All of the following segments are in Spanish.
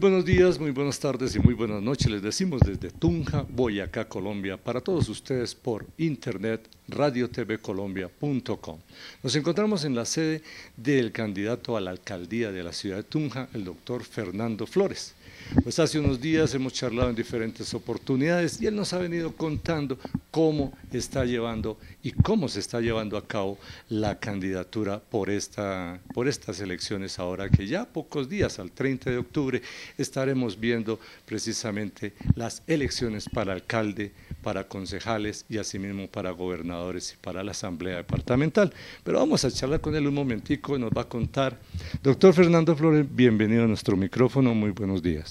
Muy buenos días, muy buenas tardes y muy buenas noches. Les decimos desde Tunja, Boyacá, Colombia, para todos ustedes por internet radiotvcolombia.com. Nos encontramos en la sede del candidato a la alcaldía de la ciudad de Tunja, el doctor Fernando Flores. Pues hace unos días hemos charlado en diferentes oportunidades y él nos ha venido contando cómo está llevando y cómo se está llevando a cabo la candidatura por, estas elecciones ahora que ya pocos días, al 30 de octubre, estaremos viendo precisamente las elecciones para alcalde, para concejales y asimismo para gobernadores y para la asamblea departamental. Pero vamos a charlar con él un momentico, y nos va a contar. Doctor Fernando Flores, bienvenido a nuestro micrófono, muy buenos días.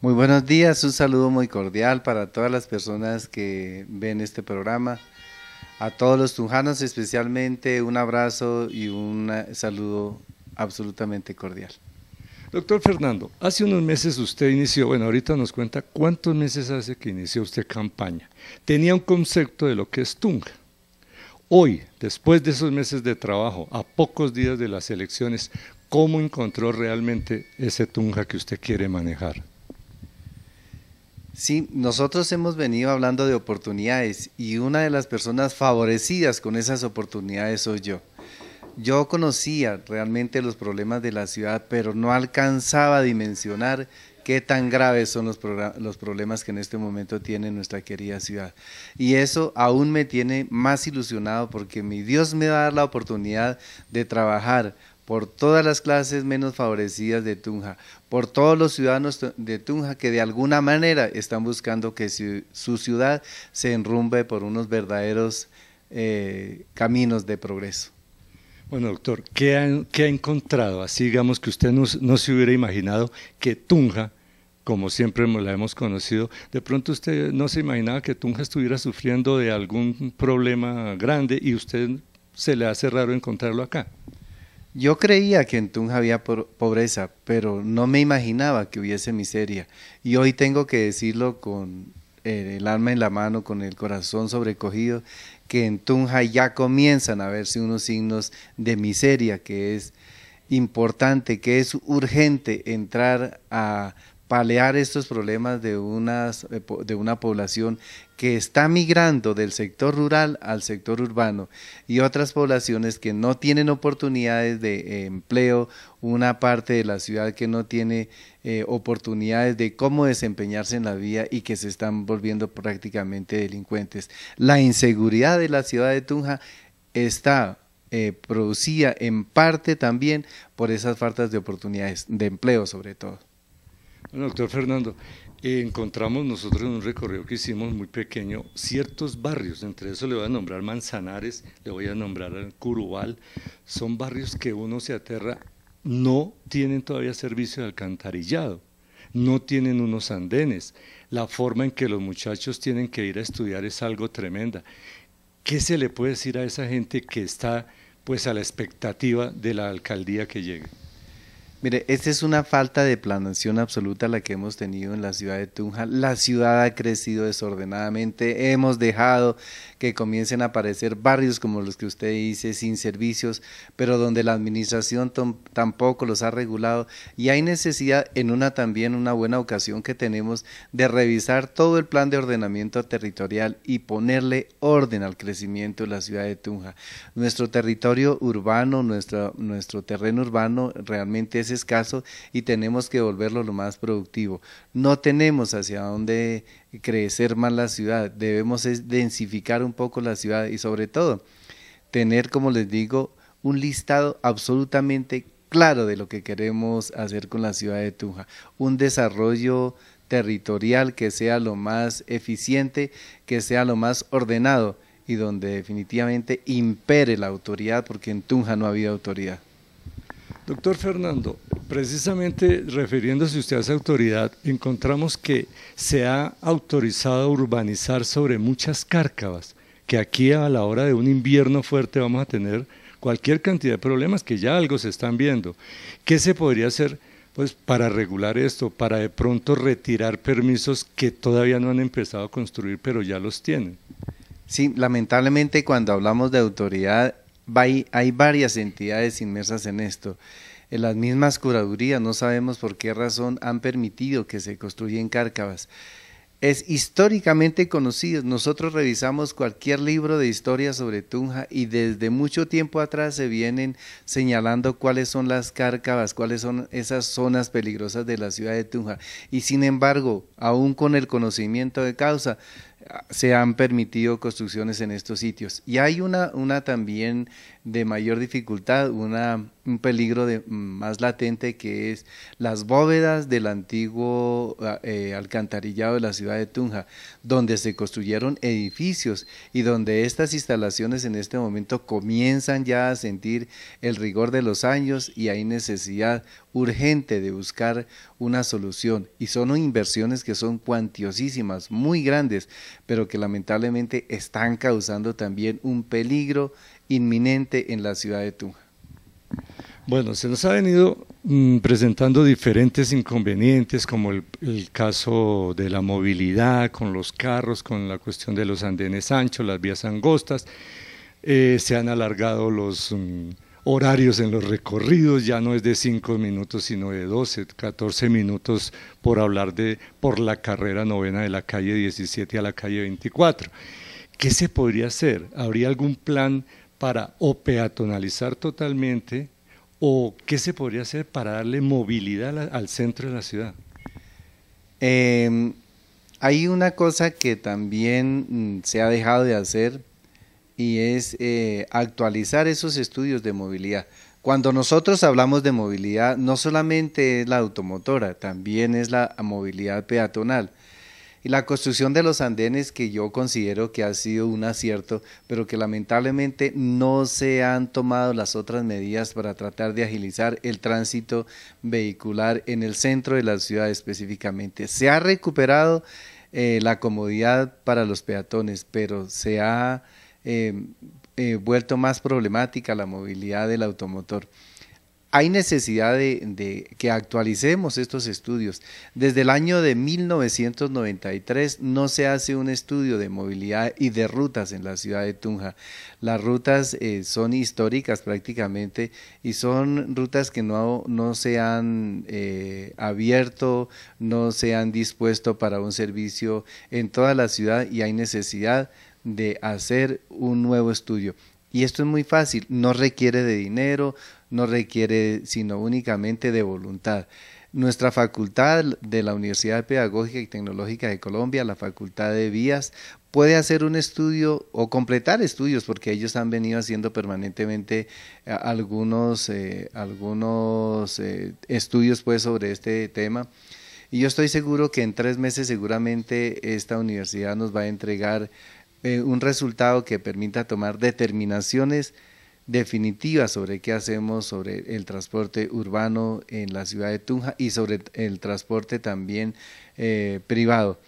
Muy buenos días, un saludo muy cordial para todas las personas que ven este programa. A todos los tunjanos especialmente un abrazo y un eh, saludo absolutamente cordial. Doctor Fernando, hace unos meses usted inició, bueno, ahorita nos cuenta cuántos meses hace que inició usted campaña. Tenía un concepto de lo que es Tunja. Hoy, después de esos meses de trabajo, a pocos días de las elecciones, ¿Cómo encontró realmente ese Tunja que usted quiere manejar? Sí, nosotros hemos venido hablando de oportunidades y una de las personas favorecidas con esas oportunidades soy yo. Yo conocía realmente los problemas de la ciudad, pero no alcanzaba a dimensionar qué tan graves son los, los, problemas que en este momento tiene nuestra querida ciudad. Y eso aún me tiene más ilusionado porque mi Dios me va a dar la oportunidad de trabajar por todas las clases menos favorecidas de Tunja, por todos los ciudadanos de Tunja que de alguna manera están buscando que su, ciudad se enrumbe por unos verdaderos eh, caminos de progreso. Bueno, doctor, ¿qué, ha encontrado? Así digamos que usted no, no se hubiera imaginado que Tunja, como siempre la hemos conocido, de pronto usted no se imaginaba que Tunja estuviera sufriendo de algún problema grande y usted se le hace raro encontrarlo acá. Yo creía que en Tunja había pobreza, pero no me imaginaba que hubiese miseria. Y hoy tengo que decirlo con eh, el alma en la mano, con el corazón sobrecogido, que en Tunja ya comienzan a verse unos signos de miseria, que es importante, que es urgente entrar a palear estos problemas de, unas, eh, de una población que está migrando del sector rural al sector urbano y otras poblaciones que no tienen oportunidades de eh, empleo, una parte de la ciudad que no tiene eh, oportunidades de cómo desempeñarse en la vida y que se están volviendo prácticamente delincuentes. La inseguridad de la ciudad de Tunja está producida en parte también por esas faltas de oportunidades de empleo sobre todo doctor Fernando, encontramos nosotros en un recorrido que hicimos muy pequeño ciertos barrios, entre eso le voy a nombrar Manzanares, le voy a nombrar Curubal, son barrios que uno se aterra, no tienen todavía servicio de alcantarillado, no tienen unos andenes, la forma en que los muchachos tienen que ir a estudiar es algo tremenda. ¿Qué se le puede decir a esa gente que está pues a la expectativa de la alcaldía que llegue? Mire, esta es una falta de planación absoluta la que hemos tenido en la ciudad de Tunja. La ciudad ha crecido desordenadamente, hemos dejado que comiencen a aparecer barrios como los que usted dice, sin servicios, pero donde la administración tampoco los ha regulado. Y hay necesidad en una también, una buena ocasión que tenemos, de revisar todo el plan de ordenamiento territorial y ponerle orden al crecimiento de la ciudad de Tunja. Nuestro territorio urbano, nuestro, nuestro terreno urbano realmente es escaso y tenemos que volverlo lo más productivo. No tenemos hacia dónde crecer más la ciudad, debemos densificar un poco la ciudad y sobre todo tener, como les digo, un listado absolutamente claro de lo que queremos hacer con la ciudad de Tunja, un desarrollo territorial que sea lo más eficiente, que sea lo más ordenado y donde definitivamente impere la autoridad, porque en Tunja no había autoridad. Doctor Fernando, precisamente refiriéndose usted a esa autoridad, encontramos que se ha autorizado urbanizar sobre muchas cárcavas, que aquí a la hora de un invierno fuerte vamos a tener cualquier cantidad de problemas que ya algo se están viendo. ¿Qué se podría hacer pues, para regular esto, para de pronto retirar permisos que todavía no han empezado a construir, pero ya los tienen? Sí, lamentablemente cuando hablamos de autoridad hay, varias entidades inmersas en esto. En las mismas curadurías, no sabemos por qué razón, han permitido que se construyen cárcavas. Es históricamente conocido. Nosotros revisamos cualquier libro de historia sobre Tunja y desde mucho tiempo atrás se vienen señalando cuáles son las cárcavas, cuáles son esas zonas peligrosas de la ciudad de Tunja. Y sin embargo, aún con el conocimiento de causa, se han permitido construcciones en estos sitios. Y hay una, una también de mayor dificultad, un peligro mm, más latente que es las bóvedas del antiguo ah, eh, alcantarillado de la ciudad de Tunja, donde se construyeron edificios y donde estas instalaciones en este momento comienzan ya a sentir el rigor de los años y hay necesidad urgente de buscar una solución. Y son inversiones que son cuantiosísimas, muy grandes, pero que lamentablemente están causando también un peligro inminente en la ciudad de Tunja? Bueno, se nos ha venido mm, presentando diferentes inconvenientes, como el, caso de la movilidad con los carros, con la cuestión de los andenes anchos, las vías angostas. Eh, se han alargado los mm, horarios en los recorridos, ya no es de 5 minutos, sino de 12, 14 minutos por hablar de por la carrera novena de la calle 17 a la calle 24. ¿Qué se podría hacer? ¿Habría algún plan? para o peatonalizar totalmente o qué se podría hacer para darle movilidad al centro de la ciudad? Em, hay una cosa que también mm, se ha dejado de hacer y es eh, actualizar esos estudios de movilidad. Cuando nosotros hablamos de movilidad, no solamente es la automotora, también es la movilidad peatonal y la construcción de los andenes que yo considero que ha sido un acierto, pero que lamentablemente no se han tomado las otras medidas para tratar de agilizar el tránsito vehicular en el centro de la ciudad específicamente. Se ha recuperado eh, la comodidad para los peatones, pero se ha eh, eh, vuelto más problemática la movilidad del automotor hay necesidad de, que actualicemos estos estudios. Desde el año de 1993 no se hace un estudio de movilidad y de rutas en la ciudad de Tunja. Las rutas eh, son históricas prácticamente y son rutas que no, se han eh, abierto, no se han dispuesto para un servicio en toda la ciudad y hay necesidad de hacer un nuevo estudio. Y esto es muy fácil, no requiere de dinero, no requiere sino únicamente de voluntad. Nuestra facultad de la Universidad Pedagógica y Tecnológica de Colombia, la Facultad de Vías, puede hacer un estudio o completar estudios, porque ellos han venido haciendo permanentemente eh, algunos, eh, algunos eh, estudios pues, sobre este tema. Y yo estoy seguro que en tres meses seguramente esta universidad nos va a entregar un resultado que permita tomar determinaciones definitiva sobre qué hacemos sobre el transporte urbano en la ciudad de Tunja y sobre el transporte también eh, privado.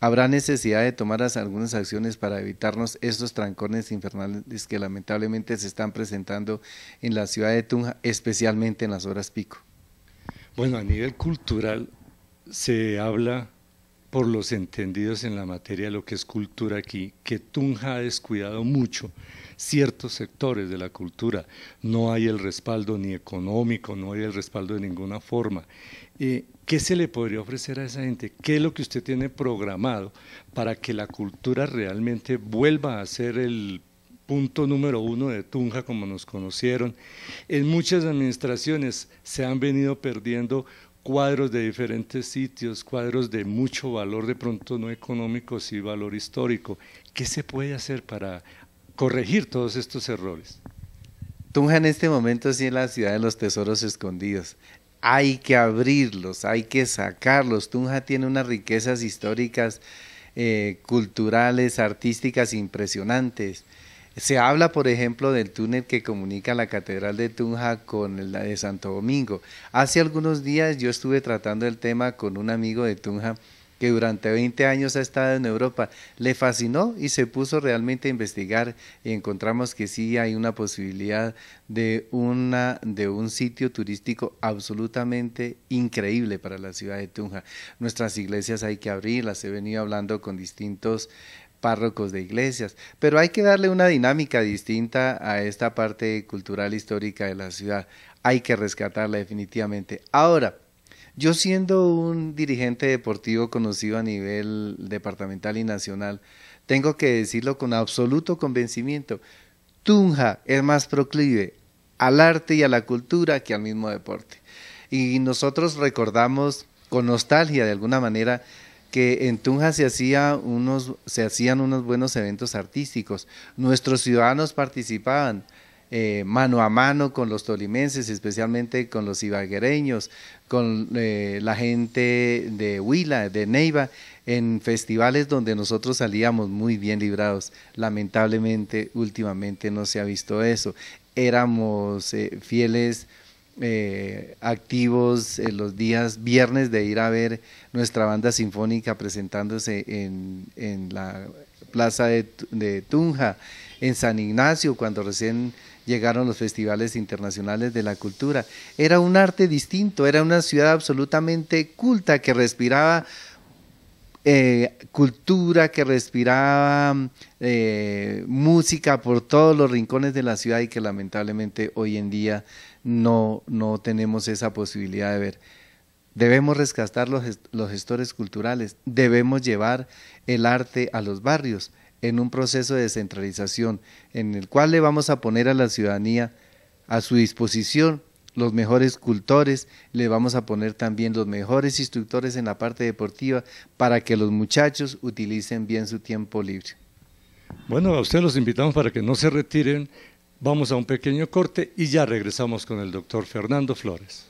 Habrá necesidad de tomar algunas acciones para evitarnos estos trancones infernales que lamentablemente se están presentando en la ciudad de Tunja, especialmente en las horas pico. Bueno, a nivel cultural se habla por los entendidos en la materia de lo que es cultura aquí, que Tunja ha descuidado mucho ciertos sectores de la cultura. No hay el respaldo ni económico, no hay el respaldo de ninguna forma. Eh, ¿Qué se le podría ofrecer a esa gente? ¿Qué es lo que usted tiene programado para que la cultura realmente vuelva a ser el punto número uno de Tunja, como nos conocieron. En muchas administraciones se han venido perdiendo cuadros de diferentes sitios, cuadros de mucho valor, de pronto no económico, y valor histórico. ¿Qué se puede hacer para corregir todos estos errores? Tunja en este momento sí es la ciudad de los tesoros escondidos. Hay que abrirlos, hay que sacarlos. Tunja tiene unas riquezas históricas, eh, culturales, artísticas impresionantes. Se habla, por ejemplo, del túnel que comunica la Catedral de Tunja con la de Santo Domingo. Hace algunos días yo estuve tratando el tema con un amigo de Tunja que durante 20 años ha estado en Europa. Le fascinó y se puso realmente a investigar y encontramos que sí hay una posibilidad de, una, de un sitio turístico absolutamente increíble para la ciudad de Tunja. Nuestras iglesias hay que abrirlas. He venido hablando con distintos párrocos de iglesias, pero hay que darle una dinámica distinta a esta parte cultural histórica de la ciudad. Hay que rescatarla definitivamente. Ahora, yo siendo un dirigente deportivo conocido a nivel departamental y nacional, tengo que decirlo con absoluto convencimiento, Tunja es más proclive al arte y a la cultura que al mismo deporte. Y nosotros recordamos con nostalgia de alguna manera que en Tunja se, hacía unos, se hacían unos buenos eventos artísticos. Nuestros ciudadanos participaban eh, mano a mano con los tolimenses, especialmente con los ibaguereños, con eh, la gente de Huila, de Neiva, en festivales donde nosotros salíamos muy bien librados. Lamentablemente, últimamente no se ha visto eso. Éramos eh, fieles eh, activos los días viernes de ir a ver nuestra banda sinfónica presentándose en, la plaza de, Tunja, en San Ignacio, cuando recién llegaron los festivales internacionales de la cultura. Era un arte distinto, era una ciudad absolutamente culta que respiraba eh, cultura, que respiraba eh, música por todos los rincones de la ciudad y que lamentablemente hoy en día no, no tenemos esa posibilidad de ver. Debemos rescatar los, los gestores culturales, debemos llevar el arte a los barrios en un proceso de descentralización en el cual le vamos a poner a la ciudadanía a su disposición los mejores cultores, le vamos a poner también los mejores instructores en la parte deportiva para que los muchachos utilicen bien su tiempo libre. Bueno, a usted los invitamos para que no se retiren Vamos a un pequeño corte y ya regresamos con el doctor Fernando Flores.